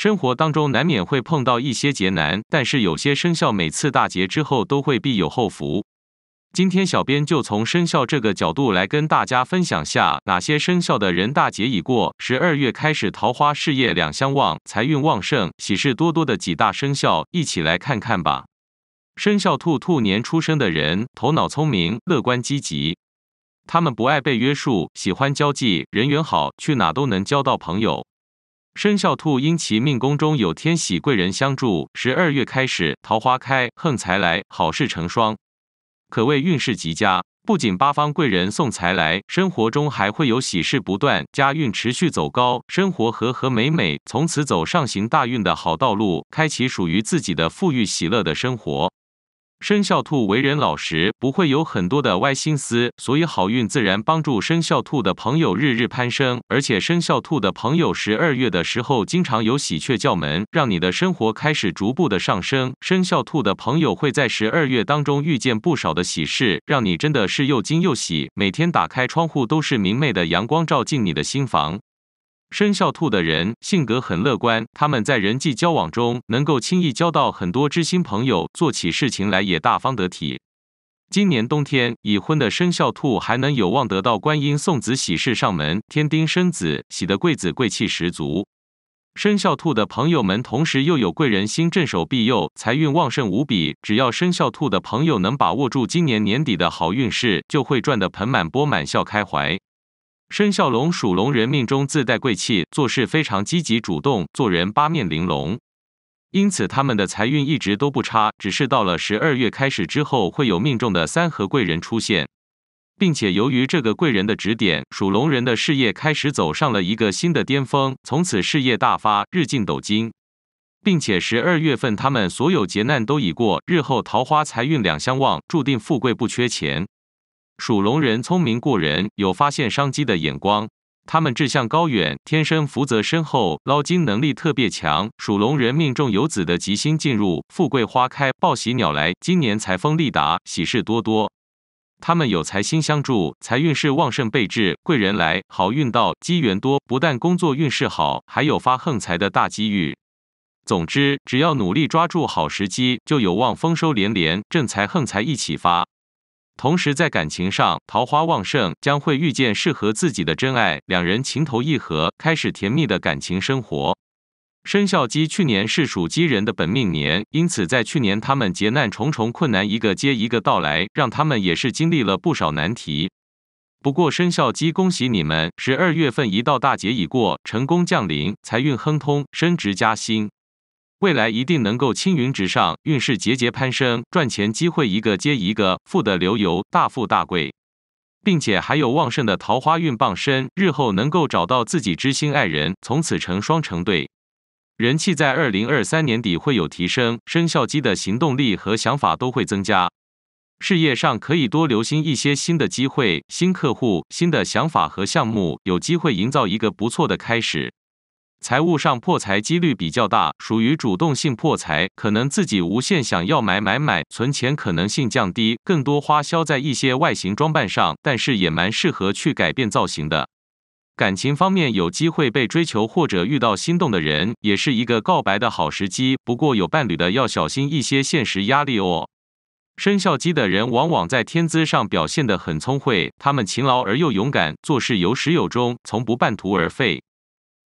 生活当中难免会碰到一些劫难，但是有些生肖每次大劫之后都会必有后福。今天小编就从生肖这个角度来跟大家分享下哪些生肖的人大劫已过，十二月开始桃花事业两相旺，财运旺盛，喜事多多的几大生肖，一起来看看吧。生肖兔，兔年出生的人头脑聪明，乐观积极，他们不爱被约束，喜欢交际，人缘好，去哪都能交到朋友。生肖兔因其命宫中有天喜贵人相助，十二月开始桃花开，横财来，好事成双，可谓运势极佳。不仅八方贵人送财来，生活中还会有喜事不断，家运持续走高，生活和和美美，从此走上行大运的好道路，开启属于自己的富裕喜乐的生活。生肖兔为人老实，不会有很多的歪心思，所以好运自然帮助生肖兔的朋友日日攀升。而且生肖兔的朋友十二月的时候，经常有喜鹊叫门，让你的生活开始逐步的上升。生肖兔的朋友会在十二月当中遇见不少的喜事，让你真的是又惊又喜。每天打开窗户都是明媚的阳光照进你的心房。生肖兔的人性格很乐观，他们在人际交往中能够轻易交到很多知心朋友，做起事情来也大方得体。今年冬天，已婚的生肖兔还能有望得到观音送子喜事上门，添丁生子，喜得贵子，贵气十足。生肖兔的朋友们同时又有贵人心镇守庇佑，财运旺盛无比。只要生肖兔的朋友能把握住今年年底的好运势，就会赚得盆满钵满，笑开怀。生肖龙属龙人命中自带贵气，做事非常积极主动，做人八面玲珑，因此他们的财运一直都不差。只是到了十二月开始之后，会有命中的三合贵人出现，并且由于这个贵人的指点，属龙人的事业开始走上了一个新的巅峰，从此事业大发，日进斗金，并且十二月份他们所有劫难都已过，日后桃花财运两相旺，注定富贵不缺钱。属龙人聪明过人，有发现商机的眼光。他们志向高远，天生福泽深厚，捞金能力特别强。属龙人命中有子的吉星进入，富贵花开，报喜鸟来，今年财风利达，喜事多多。他们有财星相助，财运是旺盛倍至，贵人来，好运到，机缘多。不但工作运势好，还有发横财的大机遇。总之，只要努力抓住好时机，就有望丰收连连，正财横财一起发。同时，在感情上，桃花旺盛，将会遇见适合自己的真爱，两人情投意合，开始甜蜜的感情生活。生肖鸡去年是属鸡人的本命年，因此在去年他们劫难重重，困难一个接一个到来，让他们也是经历了不少难题。不过，生肖鸡，恭喜你们！十二月份一到，大劫已过，成功降临，财运亨通，升职加薪。未来一定能够青云直上，运势节节攀升，赚钱机会一个接一个，富得流油，大富大贵，并且还有旺盛的桃花运傍身，日后能够找到自己知心爱人，从此成双成对。人气在二零二三年底会有提升，生肖鸡的行动力和想法都会增加，事业上可以多留心一些新的机会、新客户、新的想法和项目，有机会营造一个不错的开始。财务上破财几率比较大，属于主动性破财，可能自己无限想要买买买，存钱可能性降低，更多花销在一些外形装扮上。但是也蛮适合去改变造型的。感情方面有机会被追求或者遇到心动的人，也是一个告白的好时机。不过有伴侣的要小心一些现实压力哦。生肖鸡的人往往在天资上表现得很聪慧，他们勤劳而又勇敢，做事有始有终，从不半途而废。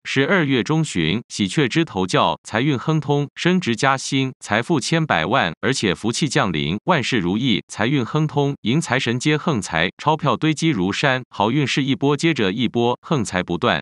十二月中旬，喜鹊枝头叫，财运亨通，升职加薪，财富千百万，而且福气降临，万事如意，财运亨通，迎财神接横财，钞票堆积如山，好运是一波接着一波，横财不断。